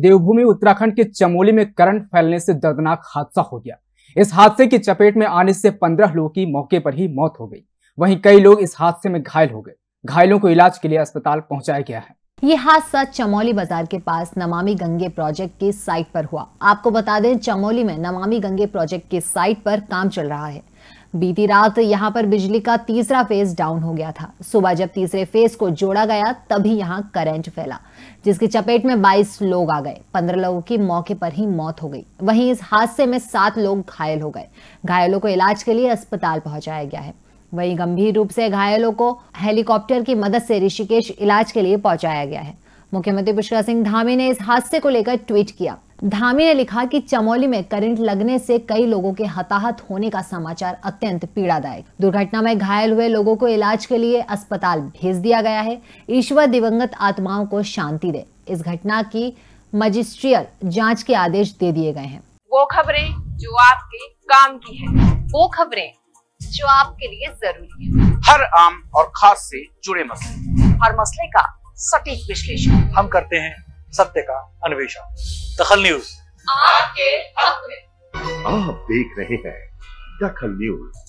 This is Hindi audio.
देवभूमि उत्तराखंड के चमोली में करंट फैलने से दर्दनाक हादसा हो गया इस हादसे की चपेट में आने से पंद्रह लोगों की मौके पर ही मौत हो गई वहीं कई लोग इस हादसे में घायल हो गए घायलों को इलाज के लिए अस्पताल पहुंचाया गया है ये हादसा चमोली बाजार के पास नमामि गंगे प्रोजेक्ट के साइट पर हुआ आपको बता दें चमोली में नमामि गंगे प्रोजेक्ट के साइट पर काम चल रहा है बीती रात यहां पर बिजली का तीसरा फेज डाउन हो गया था सुबह जब तीसरे फेज को जोड़ा गया तभी यहां करंट फैला जिसकी चपेट में 22 लोग आ गए 15 लोगों की मौके पर ही मौत हो गई वहीं इस हादसे में सात लोग घायल हो गए घायलों को इलाज के लिए अस्पताल पहुंचाया गया है वहीं गंभीर रूप से घायलों को हेलीकॉप्टर की मदद से ऋषिकेश इलाज के लिए पहुंचाया गया है मुख्यमंत्री पुष्कर सिंह धामी ने इस हादसे को लेकर ट्वीट किया धामी ने लिखा कि चमोली में करंट लगने से कई लोगों के हताहत होने का समाचार अत्यंत पीड़ादायक दुर्घटना में घायल हुए लोगों को इलाज के लिए अस्पताल भेज दिया गया है ईश्वर दिवंगत आत्माओं को शांति दे इस घटना की मजिस्ट्रियल जांच के आदेश दे दिए गए हैं वो खबरें जो आपके काम की है वो खबरें जो आपके लिए जरूरी है हर आम और खास से जुड़े मसले हर मसले का सटीक विश्लेषण हम करते हैं सत्य का अन्वेषण दखल न्यूज आपके हक में आप देख रहे हैं दखल न्यूज